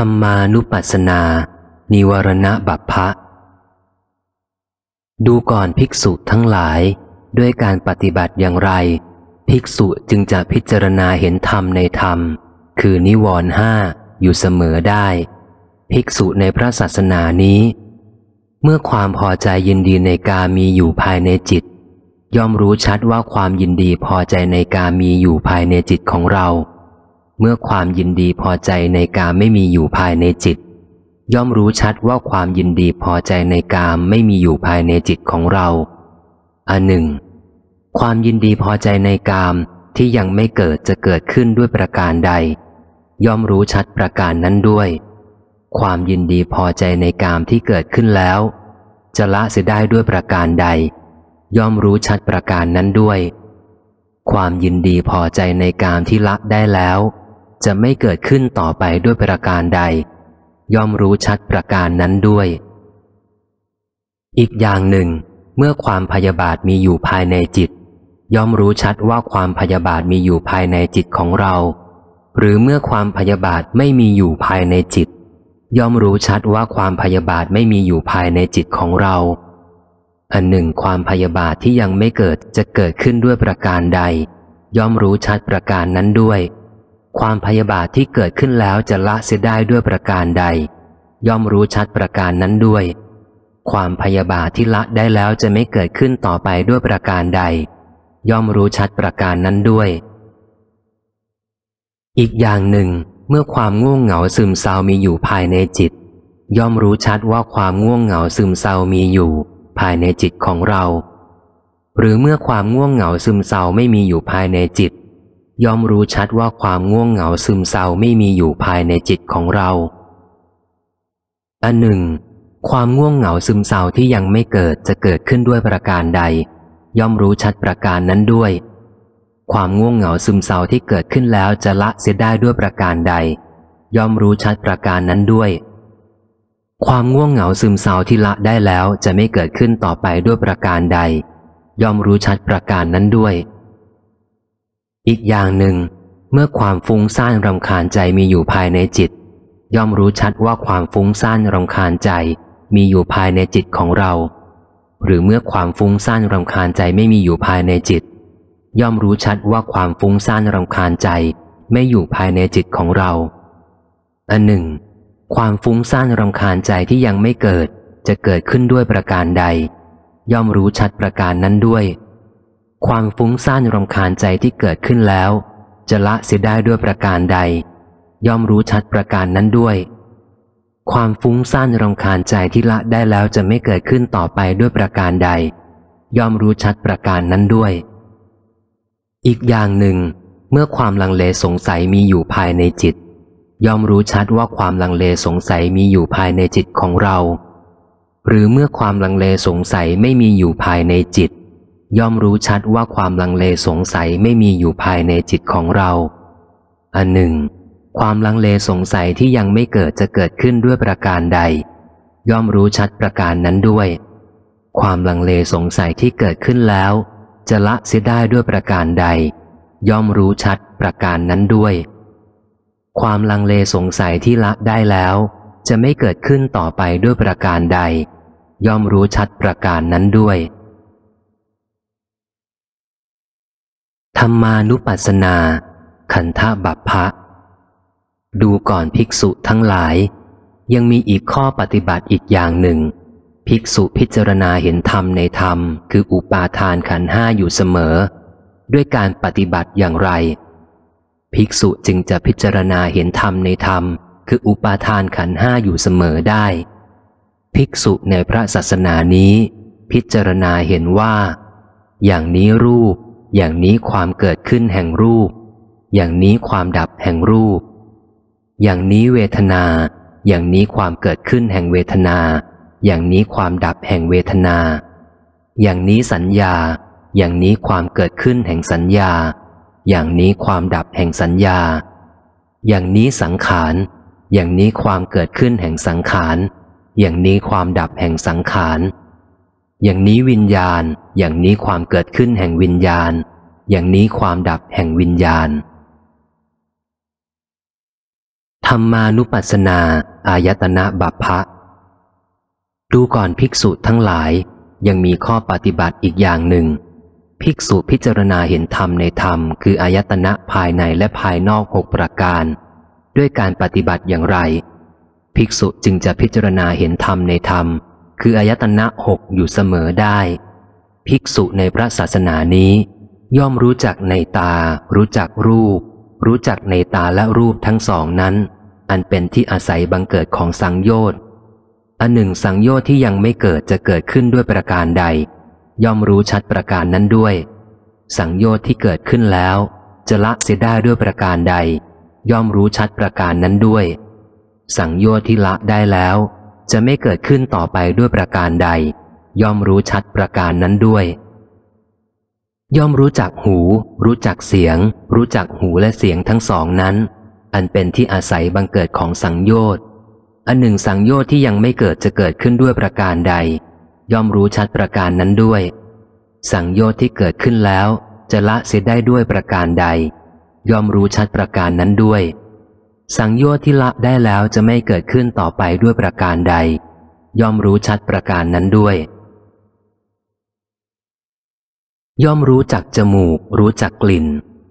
ธรรมานุปัสสนา นิวรณะบัพพะ ดูก่อนภิกษุทั้งหลายด้วยการปฏิบัติอย่างไร ภิกษุจึงจะพิจารณาเห็นธรรมในธรรม คือนิวรห้าอยู่เสมอได้ ภิกษุในพระศาสนานี้ เมื่อความพอใจยินดีในกามีอยู่ภายในจิต ย่อมรู้ชัดว่าความยินดีพอใจในกามีอยู่ภายในจิตของเราเมื่อความยินดีพอใจในกามไม่มีอยู่ภายในจิต ย่อมรู้ชัดว่าความยินดีพอใจในกาม ไม่มีอยู่ภายในจิตของเราอันหนึ่ง ความยินดีพอใจในกามที่ยังไม่เกิดจะเกิดขึ้นด้วยประการใด ย่อมรู้ชัดประการนั้นด้วย ความยินดีพอใจในกามที่เกิดขึ้นแล้ว จะละเสียได้ด้วยประการใด ย่อมรู้ชัดประการนั้นด้วย ความยินดีพอใจในกามที่ละได้แล้วจะไม่เกิดขึ้นต่อไปด้วยประการใด ย่อมรู้ชัดประการนั้นด้วย อีกอย่างหนึ่ง เมื่อความพยาบาทมีอยู่ภายในจิต ย่อมรู้ชัดว่าความพยาบาทมีอยู่ภายในจิตของเรา หรือเมื่อความพยาบาทไม่มีอยู่ภายในจิต ย่อมรู้ชัดว่าความพยาบาทไม่มีอยู่ภายในจิตของเรา อันหนึ่งความพยาบาทที่ยังไม่เกิดจะเกิดขึ้นด้วยประการใด ย่อมรู้ชัดประการนั้นด้วยความพยาบาทที่เกิดขึ้นแล้วจะละเสียได้ด้วยประการใด ย่อมรู้ชัดประการนั้นด้วย ความพยาบาทที่ละได้แล้วจะไม่เกิดขึ้นต่อไปด้วยประการใด ย่อมรู้ชัดประการนั้นด้วย อีกอย่างหนึ่ง เมื่อความง่วงเหงาซึมเศร้ามีอยู่ภายในจิต ย่อมรู้ชัดว่าความง่วงเหงาซึมเศร้ามีอยู่ ภายในจิตของเรา หรือเมื่อความง่วงเหงาซึมเศร้าไม่มีอยู่ภายในจิตย่อมรู้ชัดว่าความง่วงเหงาซึมเศร้าไม่มีอยู่ภายในจิตของเรา อันหนึ่ง ความง่วงเหงาซึมเศร้าที่ยังไม่เกิดจะเกิดขึ้นด้วยประการใด ย่อมรู้ชัดประการนั้นด้วย ความง่วงเหงาซึมเศร้าที่เกิดขึ้นแล้วจะละเสียได้ด้วยประการใด ย่อมรู้ชัดประการนั้นด้วย ความง่วงเหงาซึมเศร้าที่ละได้แล้วจะไม่เกิดขึ้นต่อไปด้วยประการใด ย่อมรู้ชัดประการนั้นด้วยอีกอย่างหนึ่ง เมื่อความฟุ้งซ่านรำคาญใจมีอยู่ภายในจิต ย่อมรู้ชัดว่าความฟุ้งซ่านรำคาญใจมีอยู่ภายในจิตของเรา หรือเมื่อความฟุ้งซ่านรำคาญใจไม่มีอยู่ภายในจิต ย่อมรู้ชัดว่าความฟุ้งซ่านรำคาญใจไม่อยู่ภายในจิตของเราอันหนึ่ง ความฟุ้งซ่านรำคาญใจที่ยังไม่เกิดจะเกิดขึ้นด้วยประการใด ย่อมรู้ชัดประการนั้นด้วยความฟุ้งซ่านรำคาญใจที่เกิดขึ้นแล้วจะละเสียได้ด้วยประการใด ย่อมรู้ชัดประการนั้นด้วย ความฟุ้งซ่านรำคาญใจที่ละได้แล้วจะไม่เกิดขึ้นต่อไปด้วยประการใด ย่อมรู้ชัดประการนั้นด้วย อีกอย่างหนึ่ง เมื่อความลังเลสงสัยมีอยู่ภายในจิต ย่อมรู้ชัดว่าความลังเลสงสัยมีอยู่ภายในจิตของเรา หรือเมื่อความลังเลสงสัยไม่มีอยู่ภายในจิตย่อมรู้ชัดว่าความลังเลสงสัยไม่มีอยู่ภายในจิตของเรา อันหนึ่ง ความลังเลสงสัยที่ยังไม่เกิดจะเกิดขึ้นด้วยประการใด ย่อมรู้ชัดประการนั้นด้วย ความลังเลสงสัยที่เกิดขึ้นแล้ว จะละเสียได้ด้วยประการใด ย่อมรู้ชัดประการนั้นด้วย ความลังเลสงสัยที่ละได้แล้ว จะไม่เกิดขึ้นต่อไปด้วยประการใด ย่อมรู้ชัดประการนั้นด้วยธรรมานุปัสสนา ขันธบัพพะดูก่อนภิกษุทั้งหลาย ยังมีอีกข้อปฏิบัติอีกอย่างหนึ่ง ภิกษุพิจารณาเห็นธรรมในธรรม คืออุปาทานขันห้าอยู่เสมอ ด้วยการปฏิบัติอย่างไร ภิกษุจึงจะพิจารณาเห็นธรรมในธรรม คืออุปาทานขันห้าอยู่เสมอได้ ภิกษุในพระศาสนานี้ พิจารณาเห็นว่า อย่างนี้รูปอย่างนี้ความเกิดขึ้นแห่งรูป อย่างนี้ความดับแห่งรูป อย่างนี้เวทนา อย่างนี้ความเกิดขึ้นแห่งเวทนา อย่างนี้ความดับแห่งเวทนา อย่างนี้สัญญา อย่างนี้ความเกิดขึ้นแห่งสัญญา อย่างนี้ความดับแห่งสัญญา อย่างนี้สังขาร อย่างนี้ความเกิดขึ้นแห่งสังขาร อย่างนี้ความดับแห่งสังขาร อย่างนี้วิญญาณอย่างนี้ความเกิดขึ้นแห่งวิญญาณ อย่างนี้ความดับแห่งวิญญาณ ธรรมานุปัสสนาอายตนะบัพพะ ดูก่อนภิกษุทั้งหลาย ยังมีข้อปฏิบัติอีกอย่างหนึ่ง ภิกษุพิจารณาเห็นธรรมในธรรม คืออายตนะภายในและภายนอกหกประการ ด้วยการปฏิบัติอย่างไร ภิกษุจึงจะพิจารณาเห็นธรรมในธรรม คืออายตนะหกอยู่เสมอได้ภิกษุในพระศาสนานี้ย่อมรู้จักในตารู้จักรูป รู้จักในตาและรูปทั้งสองนั้น อันเป็นที่อาศัยบังเกิดของสังโยชน์อันหนึ่งสังโยชน์ที่ยังไม่เกิดจะเกิดขึ้นด้วยประการใด ย่อมรู้ชัดประการนั้นด้วย สังโยชน์ที่เกิดขึ้นแล้ว จะละเสียได้ด้วยประการใด ย่อมรู้ชัดประการนั้นด้วย สังโยชน์ที่ละได้แล้ว จะไม่เกิดขึ้นต่อไปด้วยประการใดย่อมรู้ชัดประการนั้นด้วย ย่อมรู้จักหู รู้จักเสียง รู้จักหูและเสียงทั้งสองนั้น อันเป็นที่อาศัยบังเกิดของสังโยชน์ อันหนึ่งสังโยชน์ที่ยังไม่เกิดจะเกิดขึ้นด้วยประการใด ย่อมรู้ชัดประการนั้นด้วย สังโยชน์ที่เกิดขึ้นแล้ว จะละเสียได้ด้วยประการใด ย่อมรู้ชัดประการนั้นด้วย สังโยชน์ที่ละได้แล้วจะไม่เกิดขึ้นต่อไปด้วยประการใด ย่อมรู้ชัดประการนั้นด้วยย่อมรู้จักจมูก รู้จักกลิ่น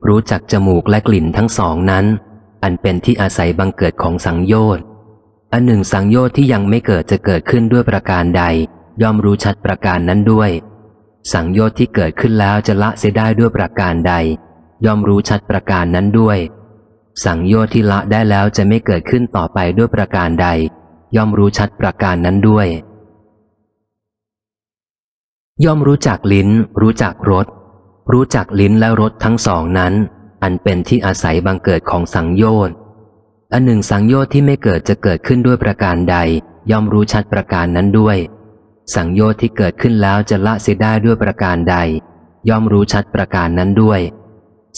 รู้จักจมูกและกลิ่นทั้งสองนั้น อันเป็นที่อาศัยบังเกิดของสังโยชน์อันหนึ่งสังโยชน์ที่ยังไม่เกิดจะเกิดขึ้นด้วยประการใด ย่อมรู้ชัดประการนั้นด้วย สังโยชน์ที่เกิดขึ้นแล้วจะละเสียได้ด้วยประการใด ย่อมรู้ชัดประการนั้นด้วย สังโยชน์ที่ละได้แล้วจะไม่เกิดขึ้นต่อไปด้วยประการใด ย่อมรู้ชัดประการนั้นด้วยย่อมรู้จักลิ้น รู้จักรสรู้จักลิ้นและรสทั้งสองนั้น อันเป็นที่อาศัยบังเกิดของสังโยชน์อันหนึ่งสังโยชน์ที่ไม่เกิดจะเกิดขึ้นด้วยประการใด ย่อมรู้ชัดประการนั้นด้วย สังโยชน์ที่เกิดขึ้นแล้วจะละเสียได้ด้วยประการใด ย่อมรู้ชัดประการนั้นด้วย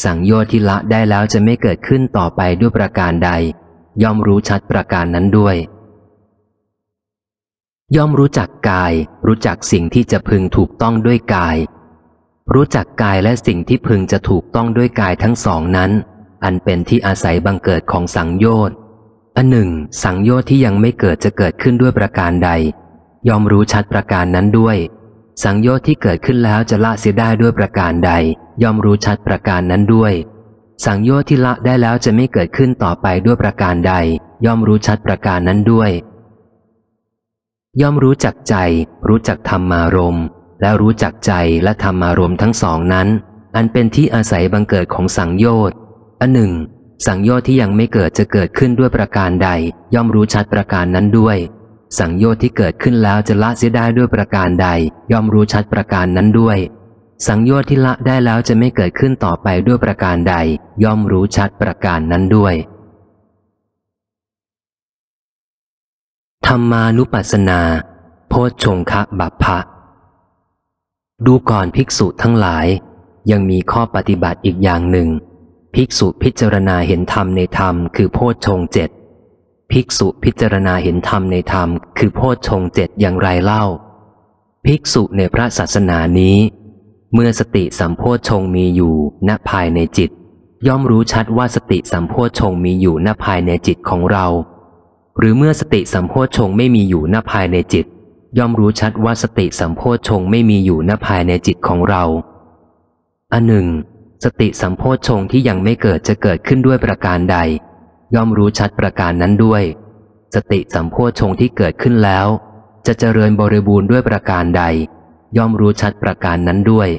สังโยชน์ที่ละได้แล้วจะไม่เกิดขึ้นต่อไปด้วยประการใด ย่อมรู้ชัดประการนั้นด้วยย่อมรู้จักกาย รู้จักสิ่งที่จะพึงถูกต้องด้วยกาย รู้จักกายและสิ่งที่พึงจะถูกต้องด้วยกายทั้งสองนั้น อันเป็นที่อาศัยบังเกิดของสังโยชน์อันหนึ่ง สังโยชน์ที่ยังไม่เกิดจะเกิดขึ้นด้วยประการใด ย่อมรู้ชัดประการนั้นด้วย สังโยชน์ที่เกิดขึ้นแล้วจะละเสียได้ด้วยประการใด ย่อมรู้ชัดประการนั้นด้วย สังโยชน์ที่ละได้แล้วจะไม่เกิดขึ้นต่อไปด้วยประการใด ย่อมรู้ชัดประการนั้นด้วยย่อมรู้จักใจ รู้จักธรรมารมณ์ และรู้จักใจและธรรมารมณ์ทั้งสองนั้น อันเป็นที่อาศัยบังเกิดของสังโยชน์อันหนึ่งสังโยชน์ที่ยังไม่เกิดจะเกิดขึ้นด้วยประการใด ย่อมรู้ชัดประการนั้นด้วย สังโยชน์ที่เกิดขึ้นแล้วจะละเสียได้ด้วยประการใด ย่อมรู้ชัดประการนั้นด้วย สังโยชน์ที่ละได้แล้วจะไม่เกิดขึ้นต่อไปด้วยประการใด ย่อมรู้ชัดประการนั้นด้วยธรรมานุปัสสนา โพชฌงคะบัพพะดูก่อนภิกษุทั้งหลาย ยังมีข้อปฏิบัติอีกอย่างหนึ่ง ภิกษุพิจารณาเห็นธรรมในธรรมคือโพชฌงเจ็ดภิกษุพิจารณาเห็นธรรมในธรรมคือโพชฌงเจ็ดอย่างไรเล่า ภิกษุในพระศาสนานี้ เมื่อสติสัมโพชฌงมีอยู่ณภายในจิต ย่อมรู้ชัดว่าสติสัมโพชฌงมีอยู่ณภายในจิตของเราหรือเมื่อสติสัมโพชงไม่มีอยู่ณภายในจิต ย่อมรู้ชัดว่าสติสัมโพชงไม่มีอยู่ณภายในจิตของเราอันหนึ่ง สติสัมโพชงที่ยังไม่เกิดจะเกิดขึ้นด้วยประการใด ย่อมรู้ชัดประการนั้นด้วย สติสัมโพชงที่เกิดขึ้นแล้ว จะเจริญบริบูรณ์ด้วยประการใด ย่อมรู้ชัดประการนั้นด้วย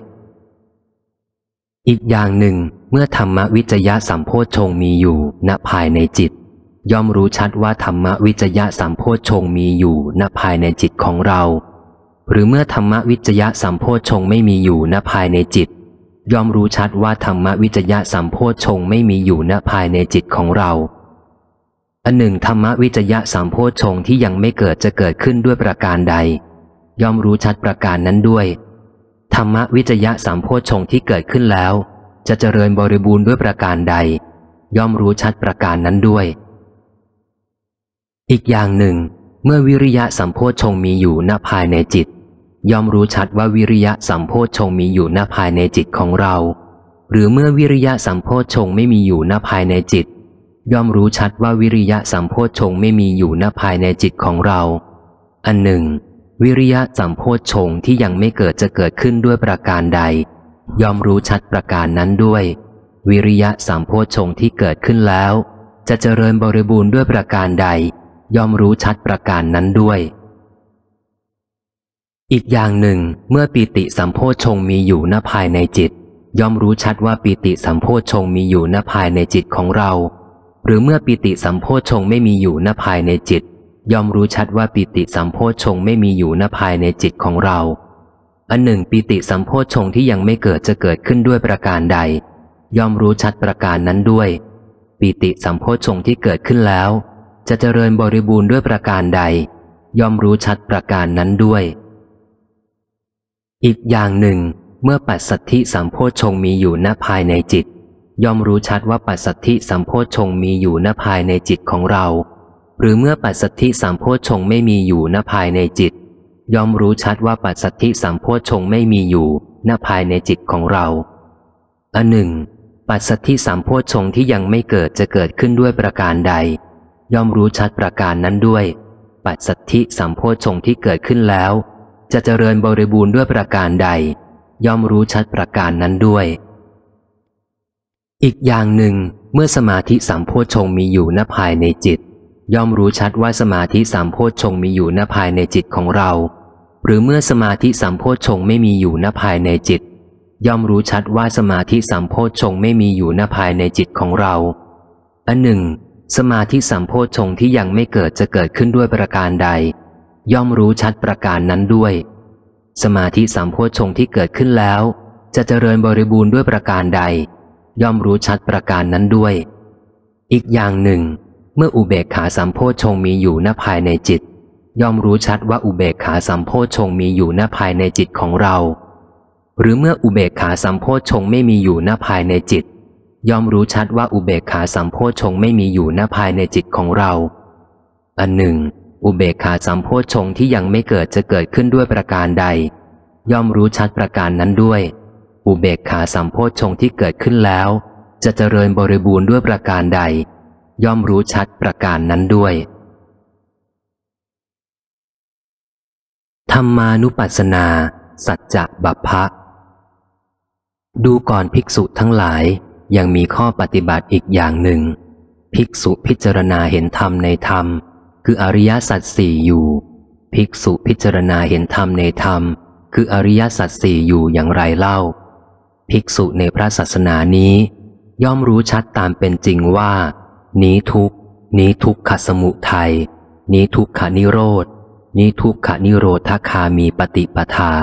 อีกอย่างหนึ่งเมื่อธรรมวิจยะสัมโพชงมีอยู่ณภายในจิตย่อมรู้ชัดว่าธรรมวิจยะสัมโพชงมีอยู่ณภายในจิตของเรา หรือเมื่อธรรมวิจยะสัมโพชงไม่มีอยู่ณภายในจิต ย่อมรู้ชัดว่าธรรมวิจยะสัมโพชงไม่มีอยู่ณภายในจิตของเรา อันหนึ่ง ธรรมวิจยะสัมโพชงที่ยังไม่เกิดจะเกิดขึ้นด้วยประการใด ย่อมรู้ชัดประการนั้นด้วย ธรรมวิจยะสัมโพชงที่เกิดขึ้นแล้ว จะเจริญบริบูรณ์ด้วยประการใด ย่อมรู้ชัดประการนั้นด้วยอีกอย่างหนึ่ง เมื่อวิริยะสัมโพชงมีอยู่ณภายในจิต ย่อมรู้ชัดว่าวิริยะสัมโพชงมีอยู่ณภายในจิตของเรา หรือเมื่อวิริยะสัมโพชงไม่มีอยู่ณภายในจิต ย่อมรู้ชัดว่าวิริยะสัมโพชงไม่มีอยู่ณภายในจิตของเรา อันหนึ่ง วิริยะสัมโพชงที่ยังไม่เกิดจะเกิดขึ้นด้วยประการใด ย่อมรู้ชัดประการนั้นด้วย วิริยะสัมโพชงที่เกิดขึ้นแล้ว จะเจริญบริบูรณ์ด้วยประการใดย่อมรู้ชัดประการนั้นด้วย อีกอย่างหนึ่ง เมื่อปีติสัมโพชงมีอยู่ณภายในจิต ย่อมรู้ชัดว่าปีติสัมโพชงมีอยู่ณภายในจิตของเรา หรือเมื่อปีติสัมโพชงไม่มีอยู่ณภายในจิต ย่อมรู้ชัดว่าปีติสัมโพชงไม่มีอยู่ณภายในจิตของเรา อันหนึ่งปีติสัมโพชงที่ยังไม่เกิดจะเกิดขึ้นด้วยประการใด ย่อมรู้ชัดประการนั้นด้วยปีติสัมโพชงที่เกิดขึ้นแล้วจะเจริญบริบูรณ์ด้วยประการใด ย่อมรู้ชัดประการนั้นด้วย อีกอย่างหนึ่ง เมื่อปัจสัทธิสัมโพชงมีอยู่ณภายในจิต ย่อมรู้ชัดว่าปัจสัทธิสัมโพชงมีอยู่ณภายในจิตของเรา หรือเมื่อปัจสัทธิสัมโพชงไม่มีอยู่ณภายในจิต ย่อมรู้ชัดว่าปัจสัทธิสัมโพชงไม่มีอยู่ณภายในจิตของเรา อันหนึ่ง ปัจสัทธิสัมโพชงที่ยังไม่เกิดจะเกิดขึ้นด้วยประการใดย่อมรู้ชัดประการนั้นด้วย ปัจสัทธิสัมโพชงที่เกิดขึ้นแล้ว จะเจริญบริบูรณ์ด้วยประการใด ย่อมรู้ชัดประการนั้นด้วย อีกอย่างหนึ่ง เมื่อสมาธิสัมโพชงมีอยู่ณภายในจิต ย่อมรู้ชัดว่าสมาธิสัมโพชงมีอยู่ณภายในจิตของเรา หรือเมื่อสมาธิสัมโพชงไม่มีอยู่ณภายในจิต ย่อมรู้ชัดว่าสมาธิสัมโพชงไม่มีอยู่ณภายในจิตของเราอันหนึ่งสมาธิสัมโพชงที่ยังไม่เกิดจะเกิดขึ้นด้วยประการใด ย่อมรู้ชัดประการนั้นด้วย สมาธิสัมโพชงที่เกิดขึ้นแล้วจะเจริญบริบูรณ์ด้วยประการใด ย่อมรู้ชัดประการนั้นด้วย อีกอย่างหนึ่ง เมื่ออุเบกขาสัมโพชงมีอยู่ณภายในจิต ย่อมรู้ชัดว่าอุเบกขาสัมโพชงมีอยู่ณภายในจิตของเรา หรือเมื่ออุเบกขาสัมโพชงไม่มีอยู่ณภายในจิตย่อมรู้ชัดว่าอุเบกขาสัมโพชงไม่มีอยู่หน้าภายในจิตของเรา อันหนึ่ง อุเบกขาสัมโพชงที่ยังไม่เกิดจะเกิดขึ้นด้วยประการใด ย่อมรู้ชัดประการนั้นด้วย อุเบกขาสัมโพชงที่เกิดขึ้นแล้ว จะเจริญบริบูรณ์ด้วยประการใด ย่อมรู้ชัดประการนั้นด้วยธรรมานุปัสสนา สัจจะบัพพะ ดูก่อนภิกษุทั้งหลายยังมีข้อปฏิบัติอีกอย่างหนึ่ง ภิกษุพิจารณาเห็นธรรมในธรรม คืออริยสัจสี่อยู่ ภิกษุพิจารณาเห็นธรรมในธรรม คืออริยสัจสี่อยู่อย่างไรเล่า ภิกษุในพระศาสนานี้ย่อมรู้ชัดตามเป็นจริงว่า นี้ทุกนี้ทุกขสมุทัย นี้ทุกขานิโรธ นี้ทุกขานิโรธคามีปฏิปทา